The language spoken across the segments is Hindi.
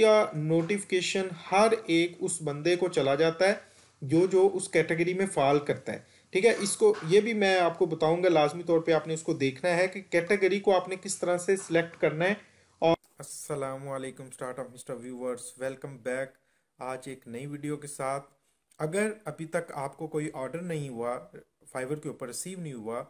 का नोटिफिकेशन हर एक उस बंदे को चला जाता है जो जो उस कैटेगरी में फाल करता है ठीक है इसको ये भी मैं आपको बताऊंगा लाजमी तौर पे आपने इसको देखना है कि कैटेगरी को आपने किस तरह से सिलेक्ट करना है और असलम startup mister viewers welcome back आज एक नई वीडियो के साथ अगर अभी तक आपको कोई ऑर्डर नहीं हुआ फाइवर के ऊपर रिसीव नहीं हुआ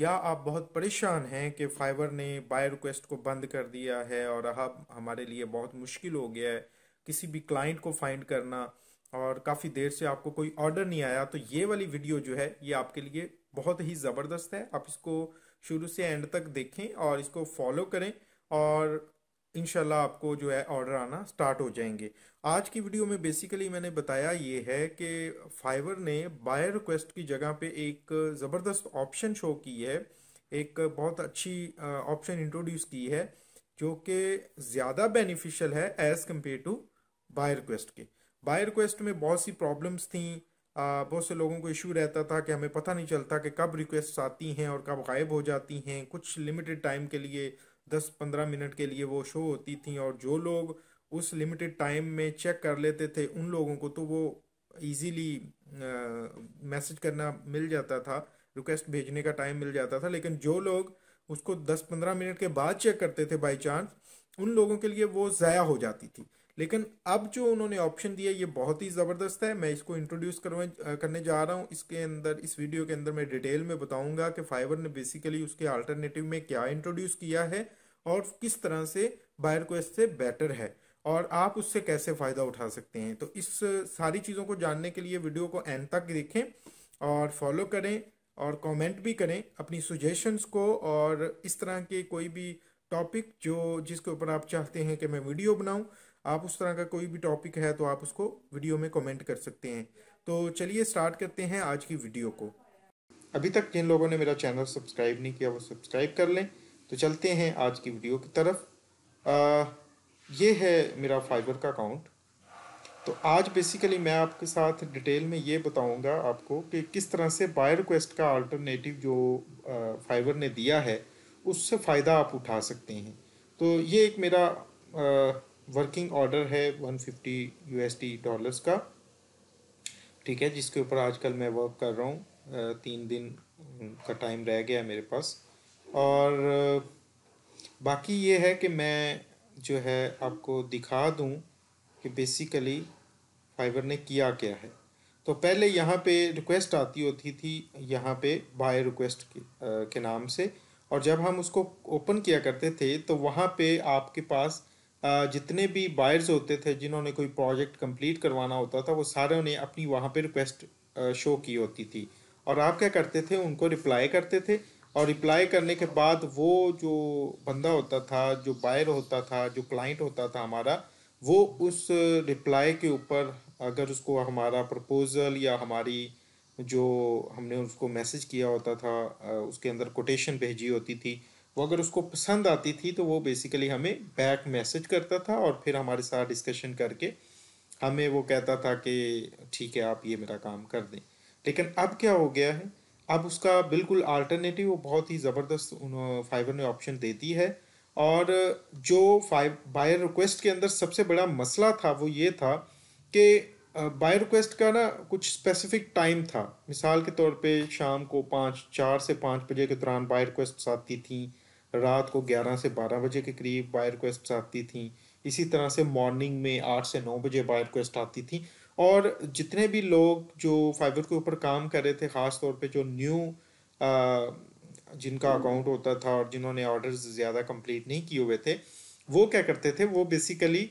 या आप बहुत परेशान हैं कि फाइवर ने बाय रिक्वेस्ट को बंद कर दिया है और अब हमारे लिए बहुत मुश्किल हो गया है किसी भी क्लाइंट को फाइंड करना और काफ़ी देर से आपको कोई ऑर्डर नहीं आया तो ये वाली वीडियो जो है ये आपके लिए बहुत ही ज़बरदस्त है आप इसको शुरू से एंड तक देखें और इसको फॉलो करें और इनशाला आपको जो है ऑर्डर आना स्टार्ट हो जाएंगे आज की वीडियो में बेसिकली मैंने बताया ये है कि फाइवर ने बाय रिक्वेस्ट की जगह पे एक ज़बरदस्त ऑप्शन शो की है एक बहुत अच्छी ऑप्शन इंट्रोड्यूस की है जो कि ज़्यादा बेनिफिशियल है as compare to buy request के बाय रिक्वेस्ट में बहुत सी प्रॉब्लम्स थी बहुत से लोगों को इशू रहता था कि हमें पता नहीं चलता कि कब रिक्वेस्ट आती हैं और कब गायब हो जाती हैं कुछ लिमिटेड टाइम के लिए दस पंद्रह मिनट के लिए वो शो होती थी और जो लोग उस लिमिटेड टाइम में चेक कर लेते थे उन लोगों को तो वो ईजीली मैसेज करना मिल जाता था रिक्वेस्ट भेजने का टाइम मिल जाता था लेकिन जो लोग उसको दस पंद्रह मिनट के बाद चेक करते थे बाई चांस उन लोगों के लिए वो ज़ाया हो जाती थी लेकिन अब जो उन्होंने ऑप्शन दिया ये बहुत ही ज़बरदस्त है मैं इसको इंट्रोड्यूस करवा करने जा रहा हूँ इसके अंदर इस वीडियो के अंदर मैं डिटेल में बताऊँगा कि फाइबर ने बेसिकली उसके अल्टरनेटिव में क्या इंट्रोड्यूस किया है और किस तरह से बायर को इससे बेटर है और आप उससे कैसे फ़ायदा उठा सकते हैं तो इस सारी चीज़ों को जानने के लिए वीडियो को एंड तक देखें और फॉलो करें और कमेंट भी करें अपनी सुजेशंस को और इस तरह के कोई भी टॉपिक जो जिसके ऊपर आप चाहते हैं कि मैं वीडियो बनाऊं आप उस तरह का कोई भी टॉपिक है तो आप उसको वीडियो में कमेंट कर सकते हैं तो चलिए स्टार्ट करते हैं आज की वीडियो को अभी तक जिन लोगों ने मेरा चैनल सब्सक्राइब नहीं किया वो सब्सक्राइब कर लें तो चलते हैं आज की वीडियो की तरफ आ, ये है मेरा फाइबर का अकाउंट तो आज बेसिकली मैं आपके साथ डिटेल में ये बताऊंगा आपको कि किस तरह से बाय रिक्वेस्ट का अल्टरनेटिव जो फाइबर ने दिया है उससे फ़ायदा आप उठा सकते हैं तो ये एक मेरा वर्किंग ऑर्डर है 150 फिफ्टी यू डॉलर्स का ठीक है जिसके ऊपर आजकल मैं वर्क कर रहा हूँ तीन दिन का टाइम रह गया मेरे पास और बाकी ये है कि मैं जो है आपको दिखा दूँ कि बेसिकली फाइबर ने किया क्या है तो पहले यहाँ पे रिक्वेस्ट आती होती थी यहाँ पे बाय रिक्वेस्ट के, के नाम से और जब हम उसको ओपन किया करते थे तो वहाँ पे आपके पास जितने भी बायर्स होते थे जिन्होंने कोई प्रोजेक्ट कंप्लीट करवाना होता था वो सारों ने अपनी वहाँ पे रिक्वेस्ट शो की होती थी और आप क्या करते थे उनको रिप्लाई करते थे और रिप्लाई करने के बाद वो जो बंदा होता था जो बायर होता था जो क्लाइंट होता था हमारा वो उस रिप्लाई के ऊपर अगर उसको हमारा प्रपोज़ल या हमारी जो हमने उसको मैसेज किया होता था उसके अंदर कोटेशन भेजी होती थी वो अगर उसको पसंद आती थी तो वो बेसिकली हमें बैक मैसेज करता था और फिर हमारे साथ डिस्कशन करके हमें वो कहता था कि ठीक है आप ये मेरा काम कर दें लेकिन अब क्या हो गया है अब उसका बिल्कुल आल्टरनेटिव वो बहुत ही ज़बरदस्त फाइबर ने ऑप्शन देती है और जो फाइव बायर रिक्वेस्ट के अंदर सबसे बड़ा मसला था वो ये था कि बाय रिक्वेस्ट का ना कुछ स्पेसिफिक टाइम था मिसाल के तौर पे शाम को पाँच चार से पाँच बजे के दौरान बाय रिक्वेस्ट आती थी रात को ग्यारह से बारह बजे के करीब बाय रिक्वेस्ट आती थी इसी तरह से मॉर्निंग में आठ से नौ बजे बाय रिक्वेस्ट आती थी और जितने भी लोग जो फाइबर के ऊपर काम कर रहे थे ख़ास तौर पर जो न्यू जिनका अकाउंट होता था और जिन्होंने ऑर्डर ज़्यादा कम्प्लीट नहीं किए हुए थे वो क्या करते थे वो बेसिकली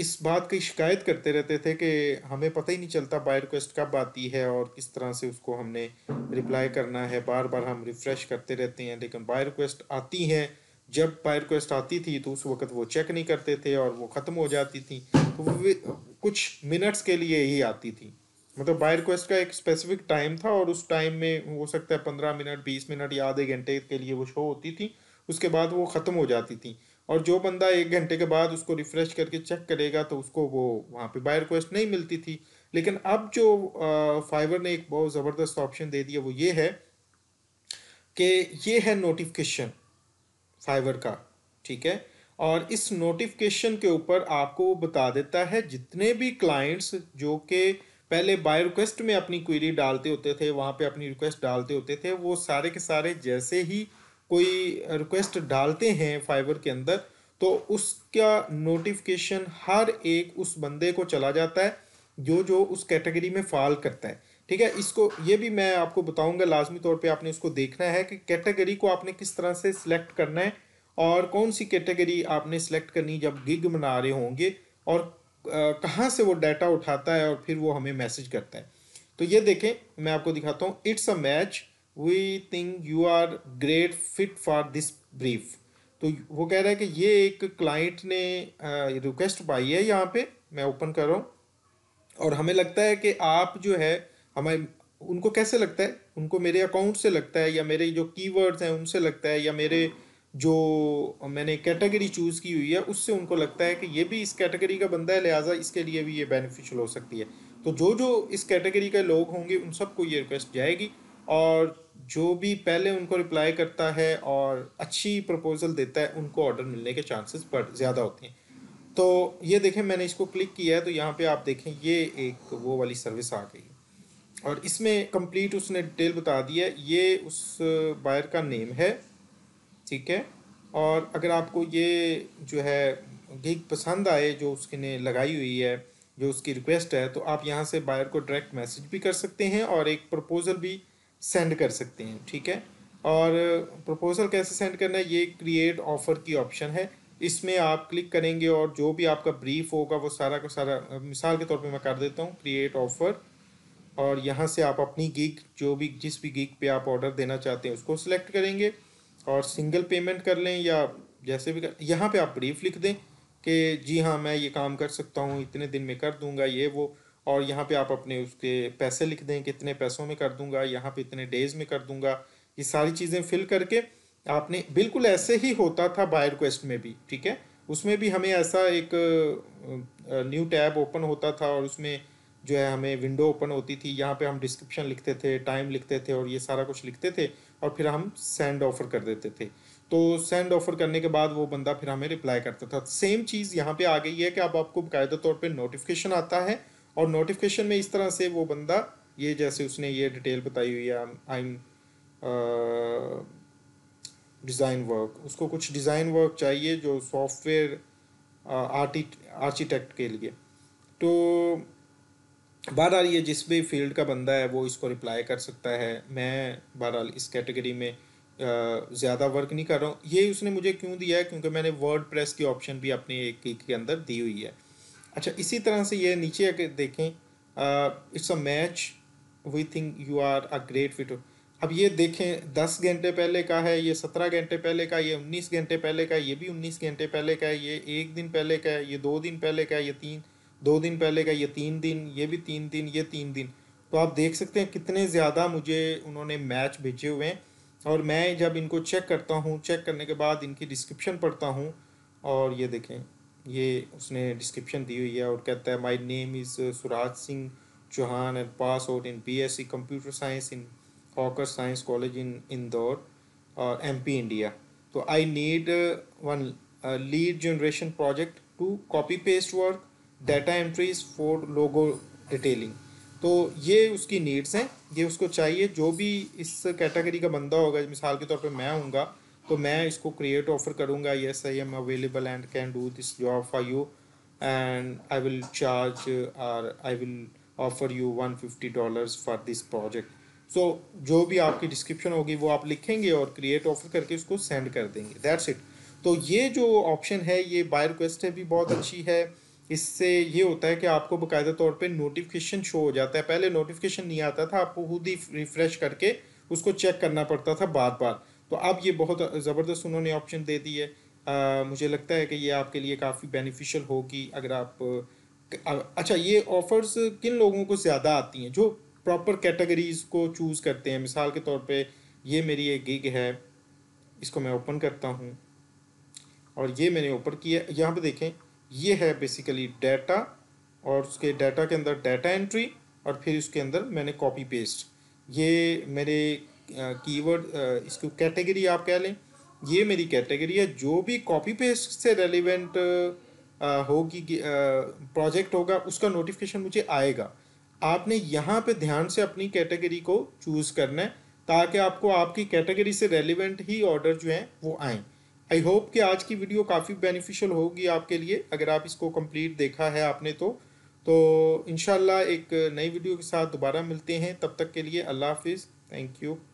इस बात की शिकायत करते रहते थे कि हमें पता ही नहीं चलता बाय रिक्वेस्ट कब आती है और किस तरह से उसको हमने रिप्लाई करना है बार बार हम रिफ़्रेश करते रहते हैं लेकिन बाय रिक्वेस्ट आती हैं जब बाय रिक्वेस्ट आती थी तो उस वक्त वो चेक नहीं करते थे और वो ख़त्म हो जाती थी तो वो कुछ मिनट्स के लिए ही आती थी मतलब बाय रिक्वेस्ट का एक स्पेसिफिक टाइम था और उस टाइम में हो सकता है पंद्रह मिनट बीस मिनट या आधे घंटे के लिए वो शो होती थी उसके बाद वो ख़त्म हो जाती थी और जो बंदा एक घंटे के बाद उसको रिफ़्रेश करके चेक करेगा तो उसको वो वहाँ पे बाय रिक्वेस्ट नहीं मिलती थी लेकिन अब जो फाइवर ने एक बहुत ज़बरदस्त ऑप्शन दे दिया वो ये है कि ये है नोटिफिकेशन फाइवर का ठीक है और इस नोटिफिकेशन के ऊपर आपको वो बता देता है जितने भी क्लाइंट्स जो कि पहले बाय रिक्वेस्ट में अपनी क्वेरी डालते होते थे वहाँ पे अपनी रिक्वेस्ट डालते होते थे वो सारे के सारे जैसे ही कोई रिक्वेस्ट डालते हैं फाइबर के अंदर तो उसका नोटिफिकेशन हर एक उस बंदे को चला जाता है जो जो उस कैटेगरी में फाल करता है ठीक है इसको ये भी मैं आपको बताऊंगा लाजमी तौर पे आपने उसको देखना है कि कैटेगरी को आपने किस तरह से सिलेक्ट करना है और कौन सी कैटेगरी आपने सिलेक्ट करनी जब गिग बना रहे होंगे और कहाँ से वो डाटा उठाता है और फिर वो हमें मैसेज करता है तो ये देखें मैं आपको दिखाता हूँ it's a match we think you are great fit for this brief तो वो कह रहा है कि ये एक क्लाइंट ने रिक्वेस्ट पाई है यहाँ पे मैं ओपन कर रहा हूँ और हमें लगता है कि आप जो है हमें उनको कैसे लगता है उनको मेरे अकाउंट से लगता है या मेरे जो कीवर्ड्स हैं उनसे लगता है या मेरे जो मैंने कैटेगरी चूज़ की हुई है उससे उनको लगता है कि ये भी इस कैटेगरी का बंदा है लिहाजा इसके लिए भी ये बेनिफिशियल हो सकती है तो जो जो इस कैटेगरी के लोग होंगे उन सबको ये रिक्वेस्ट जाएगी और जो भी पहले उनको रिप्लाई करता है और अच्छी प्रपोज़ल देता है उनको ऑर्डर मिलने के चांसेस बढ़ ज़्यादा होते हैं तो ये देखें मैंने इसको क्लिक किया है तो यहाँ पे आप देखें ये एक वो वाली सर्विस आ गई और इसमें कंप्लीट उसने डिटेल बता दी है ये उस बायर का नेम है ठीक है और अगर आपको ये जो है गिग पसंद आए जो उसने लगाई हुई है जो उसकी रिक्वेस्ट है तो आप यहाँ से बायर को डायरेक्ट मैसेज भी कर सकते हैं और एक प्रपोज़ल भी सेंड कर सकते हैं ठीक है और प्रपोज़ल कैसे सेंड करना है ये क्रिएट ऑफ़र की ऑप्शन है इसमें आप क्लिक करेंगे और जो भी आपका ब्रीफ होगा वो सारा का सारा मिसाल के तौर पे मैं कर देता हूँ क्रिएट ऑफ़र और यहाँ से आप अपनी गिग जो भी जिस भी गिग पे आप ऑर्डर देना चाहते हैं उसको सिलेक्ट करेंगे और सिंगल पेमेंट कर लें या जैसे भी कर यहाँ पर आप ब्रीफ लिख दें कि जी हाँ मैं ये काम कर सकता हूँ इतने दिन में कर दूँगा ये वो और यहाँ पे आप अपने उसके पैसे लिख दें कितने पैसों में कर दूंगा यहाँ पे इतने डेज में कर दूंगा ये सारी चीज़ें फिल करके आपने बिल्कुल ऐसे ही होता था बाय रिक्वेस्ट में भी ठीक है उसमें भी हमें ऐसा एक न्यू टैब ओपन होता था और उसमें जो है हमें विंडो ओपन होती थी यहाँ पे हम डिस्क्रिप्शन लिखते थे टाइम लिखते थे और ये सारा कुछ लिखते थे और फिर हम सेंड ऑफ़र कर देते थे तो सेंड ऑफ़र करने के बाद वो बंदा फिर हमें रिप्लाई करता था सेम चीज़ यहाँ पे आ गई है कि अब आपको बाकायदा तौर पे नोटिफिकेशन आता है और नोटिफिकेशन में इस तरह से वो बंदा ये जैसे उसने ये डिटेल बताई हुई है आई एम डिज़ाइन वर्क उसको कुछ डिज़ाइन वर्क चाहिए जो सॉफ्टवेयर आर्टी आर्किटेक्ट के लिए तो बहरहाल ये जिस भी फील्ड का बंदा है वो इसको रिप्लाई कर सकता है मैं बहरहाल इस कैटेगरी में uh, ज़्यादा वर्क नहीं कर रहा हूँ ये उसने मुझे क्यों दिया है क्योंकि मैंने वर्ड प्रेस की ऑप्शन भी अपने एक के अंदर दी हुई है अच्छा इसी तरह से ये नीचे अगर देखें it's a match we think you are a great fit अब ये देखें दस घंटे पहले का है ये सत्रह घंटे पहले का ये उन्नीस घंटे पहले का ये भी उन्नीस घंटे पहले का है ये एक दिन पहले का है ये दो दिन पहले का है ये तीन दो दिन पहले का ये तीन दिन ये भी तीन दिन ये तीन दिन तो आप देख सकते हैं कितने ज़्यादा मुझे उन्होंने मैच भेजे हुए हैं और मैं जब इनको चेक करता हूँ चेक करने के बाद इनकी डिस्क्रिप्शन पढ़ता हूँ और ये देखें ये उसने डिस्क्रिप्शन दी हुई है और कहता है my name is Suraj Singh Chauhan and pass out in BSc S C computer science in Holkar science college in Indore और एम पी इंडिया तो I need one lead generation project to copy paste work data entries for logo detailing तो ये उसकी नीड्स हैं ये उसको चाहिए जो भी इस कैटेगरी का बंदा होगा मिसाल के तौर पे मैं हूँगा तो मैं इसको क्रिएट ऑफर करूँगा yes I am available and can do this job for you and I will charge or I will offer you one fifty dollar for this project so जो भी आपकी डिस्क्रिप्शन होगी वो आप लिखेंगे और क्रिएट ऑफर करके उसको सेंड कर देंगे दैट्स इट तो ये जो ऑप्शन है ये बाय रिक्वेस्ट है भी बहुत अच्छी है इससे ये होता है कि आपको बाकायदा तौर पे नोटिफिकेशन शो हो जाता है पहले नोटिफिकेशन नहीं आता था आपको खुद ही रिफ़्रेश करके उसको चेक करना पड़ता था बार बार तो अब ये बहुत ज़बरदस्त उन्होंने ऑप्शन दे दी है आ, मुझे लगता है कि ये आपके लिए काफ़ी बेनिफिशियल होगी अगर आप अच्छा ये ऑफ़र्स किन लोगों को ज़्यादा आती हैं जो प्रॉपर कैटेगरीज़ को चूज़ करते हैं मिसाल के तौर पे ये मेरी एक गिग है इसको मैं ओपन करता हूँ और ये मैंने ओपन किया यहाँ पे देखें ये है बेसिकली डाटा और उसके डाटा के अंदर डाटा एंट्री और फिर उसके अंदर मैंने कॉपी पेस्ट ये मेरे कीवर्ड इसको कैटेगरी आप कह लें ये मेरी कैटेगरी है जो भी कॉपी पेस्ट से रेलिवेंट होगी प्रोजेक्ट होगा उसका नोटिफिकेशन मुझे आएगा आपने यहाँ पे ध्यान से अपनी कैटेगरी को चूज़ करना है ताकि आपको आपकी कैटेगरी से रेलिवेंट ही ऑर्डर जो हैं वो आए आई होप कि आज की वीडियो काफ़ी बेनिफिशियल होगी आपके लिए अगर आप इसको कंप्लीट देखा है आपने तो तो इनशाला एक नई वीडियो के साथ दोबारा मिलते हैं तब तक के लिए अल्लाह हाफिज़ थैंक यू